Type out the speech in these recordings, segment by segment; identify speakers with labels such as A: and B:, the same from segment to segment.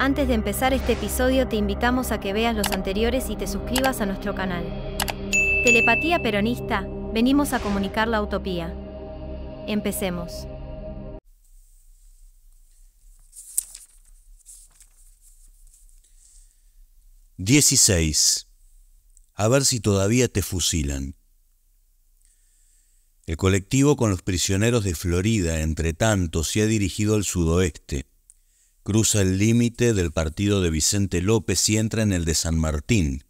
A: Antes de empezar este episodio te invitamos a que veas los anteriores y te suscribas a nuestro canal. Telepatía Peronista, venimos a comunicar la utopía. Empecemos. 16. A ver si todavía te fusilan. El colectivo con los prisioneros de Florida, entre tanto, se ha dirigido al sudoeste Cruza el límite del partido de Vicente López y entra en el de San Martín.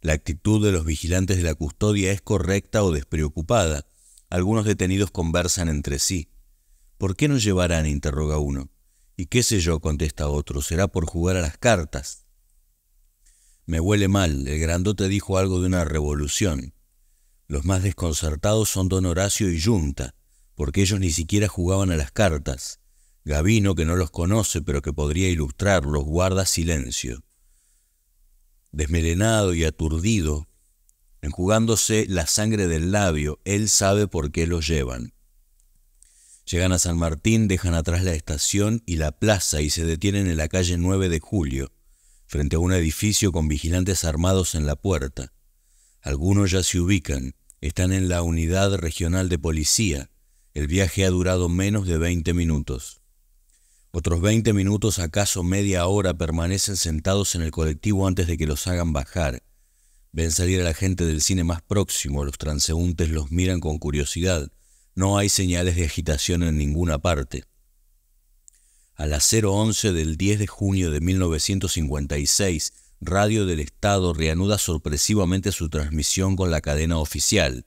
A: La actitud de los vigilantes de la custodia es correcta o despreocupada. Algunos detenidos conversan entre sí. ¿Por qué nos llevarán? interroga uno. ¿Y qué sé yo? contesta otro. Será por jugar a las cartas. Me huele mal. El grandote dijo algo de una revolución. Los más desconcertados son don Horacio y Junta, porque ellos ni siquiera jugaban a las cartas. Gavino, que no los conoce pero que podría ilustrarlos, guarda silencio. Desmelenado y aturdido, enjugándose la sangre del labio, él sabe por qué los llevan. Llegan a San Martín, dejan atrás la estación y la plaza y se detienen en la calle 9 de Julio, frente a un edificio con vigilantes armados en la puerta. Algunos ya se ubican, están en la unidad regional de policía. El viaje ha durado menos de 20 minutos. Otros 20 minutos, acaso media hora, permanecen sentados en el colectivo antes de que los hagan bajar. Ven salir a la gente del cine más próximo, los transeúntes los miran con curiosidad. No hay señales de agitación en ninguna parte. A las 011 del 10 de junio de 1956, Radio del Estado reanuda sorpresivamente su transmisión con la cadena oficial.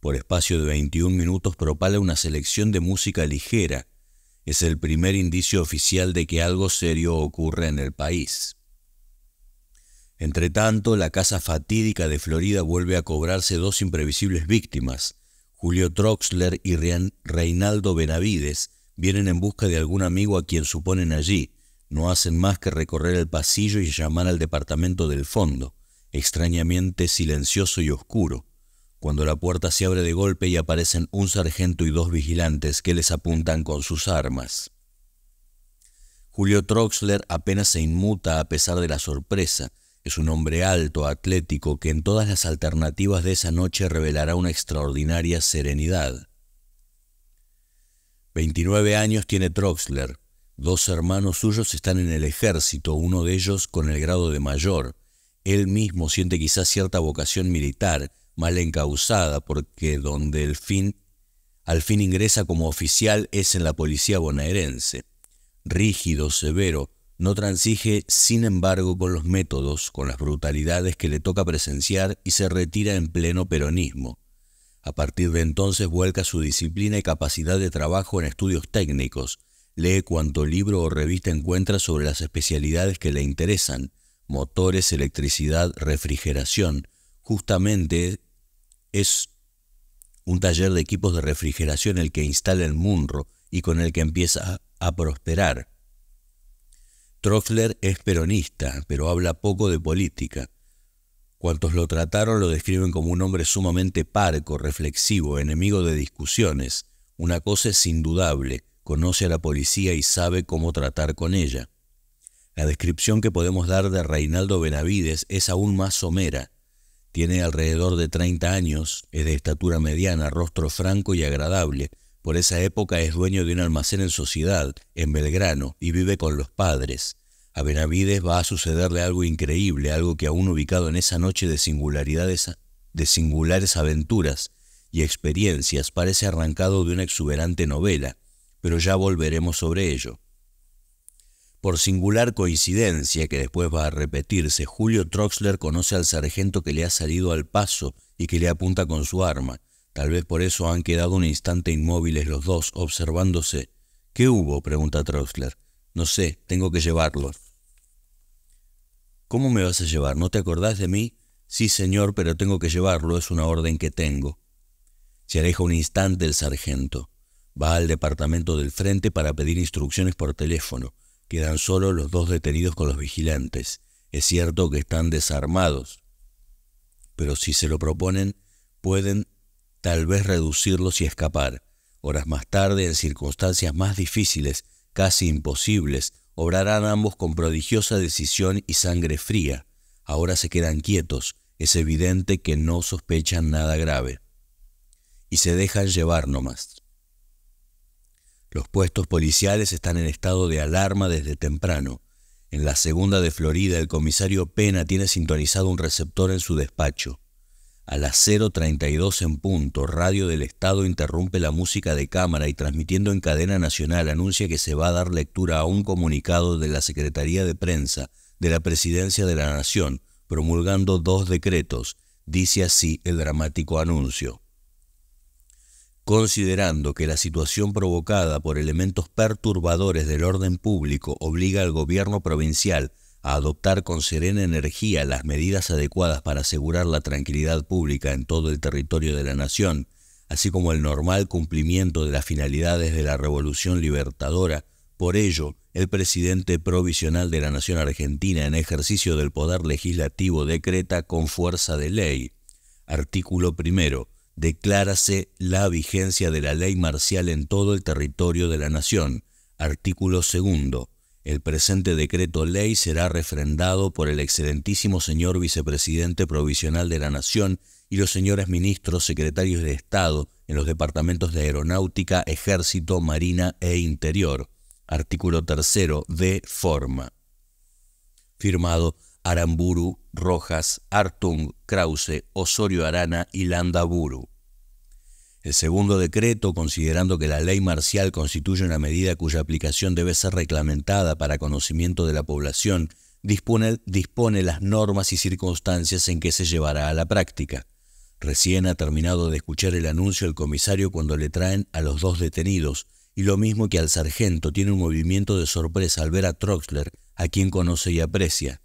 A: Por espacio de 21 minutos propala una selección de música ligera, es el primer indicio oficial de que algo serio ocurre en el país. Entretanto, la casa fatídica de Florida vuelve a cobrarse dos imprevisibles víctimas. Julio Troxler y Reinaldo Benavides vienen en busca de algún amigo a quien suponen allí. No hacen más que recorrer el pasillo y llamar al departamento del fondo, extrañamente silencioso y oscuro cuando la puerta se abre de golpe y aparecen un sargento y dos vigilantes que les apuntan con sus armas. Julio Troxler apenas se inmuta a pesar de la sorpresa. Es un hombre alto, atlético, que en todas las alternativas de esa noche revelará una extraordinaria serenidad. 29 años tiene Troxler. Dos hermanos suyos están en el ejército, uno de ellos con el grado de mayor. Él mismo siente quizás cierta vocación militar mal encausada, porque donde el fin al fin ingresa como oficial es en la policía bonaerense. Rígido, severo, no transige, sin embargo, con los métodos, con las brutalidades que le toca presenciar y se retira en pleno peronismo. A partir de entonces vuelca su disciplina y capacidad de trabajo en estudios técnicos. Lee cuanto libro o revista encuentra sobre las especialidades que le interesan, motores, electricidad, refrigeración. Justamente es un taller de equipos de refrigeración el que instala el Munro y con el que empieza a prosperar. Trofler es peronista, pero habla poco de política. Cuantos lo trataron lo describen como un hombre sumamente parco, reflexivo, enemigo de discusiones. Una cosa es indudable, conoce a la policía y sabe cómo tratar con ella. La descripción que podemos dar de Reinaldo Benavides es aún más somera. Tiene alrededor de 30 años, es de estatura mediana, rostro franco y agradable. Por esa época es dueño de un almacén en sociedad, en Belgrano, y vive con los padres. A Benavides va a sucederle algo increíble, algo que aún ubicado en esa noche de singularidades, de singulares aventuras y experiencias, parece arrancado de una exuberante novela, pero ya volveremos sobre ello. Por singular coincidencia que después va a repetirse, Julio Troxler conoce al sargento que le ha salido al paso y que le apunta con su arma. Tal vez por eso han quedado un instante inmóviles los dos, observándose. ¿Qué hubo? pregunta Troxler. No sé, tengo que llevarlo. ¿Cómo me vas a llevar? ¿No te acordás de mí? Sí, señor, pero tengo que llevarlo, es una orden que tengo. Se aleja un instante el sargento. Va al departamento del frente para pedir instrucciones por teléfono. Quedan solo los dos detenidos con los vigilantes. Es cierto que están desarmados, pero si se lo proponen, pueden tal vez reducirlos y escapar. Horas más tarde, en circunstancias más difíciles, casi imposibles, obrarán ambos con prodigiosa decisión y sangre fría. Ahora se quedan quietos, es evidente que no sospechan nada grave. Y se dejan llevar nomás. Los puestos policiales están en estado de alarma desde temprano. En la segunda de Florida, el comisario Pena tiene sintonizado un receptor en su despacho. A las 0.32 en punto, Radio del Estado interrumpe la música de cámara y transmitiendo en cadena nacional anuncia que se va a dar lectura a un comunicado de la Secretaría de Prensa de la Presidencia de la Nación, promulgando dos decretos, dice así el dramático anuncio. Considerando que la situación provocada por elementos perturbadores del orden público obliga al gobierno provincial a adoptar con serena energía las medidas adecuadas para asegurar la tranquilidad pública en todo el territorio de la nación, así como el normal cumplimiento de las finalidades de la Revolución Libertadora, por ello, el presidente provisional de la Nación Argentina en ejercicio del poder legislativo decreta con fuerza de ley. Artículo primero declárase la vigencia de la ley marcial en todo el territorio de la nación. Artículo 2. El presente decreto ley será refrendado por el excelentísimo señor vicepresidente provisional de la Nación y los señores ministros, secretarios de Estado en los departamentos de Aeronáutica, Ejército, Marina e Interior. Artículo 3 De forma. Firmado Aramburu, Rojas, Artung, Krause, Osorio Arana y Landaburu. El segundo decreto, considerando que la ley marcial constituye una medida cuya aplicación debe ser reglamentada para conocimiento de la población, dispone las normas y circunstancias en que se llevará a la práctica. Recién ha terminado de escuchar el anuncio el comisario cuando le traen a los dos detenidos, y lo mismo que al sargento tiene un movimiento de sorpresa al ver a Troxler, a quien conoce y aprecia.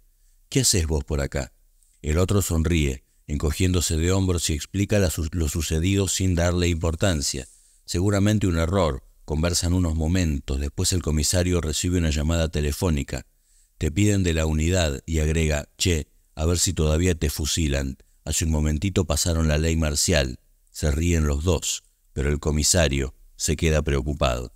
A: ¿Qué haces vos por acá? El otro sonríe, encogiéndose de hombros y explica lo sucedido sin darle importancia. Seguramente un error. Conversan unos momentos, después el comisario recibe una llamada telefónica. Te piden de la unidad y agrega, che, a ver si todavía te fusilan. Hace un momentito pasaron la ley marcial. Se ríen los dos, pero el comisario se queda preocupado.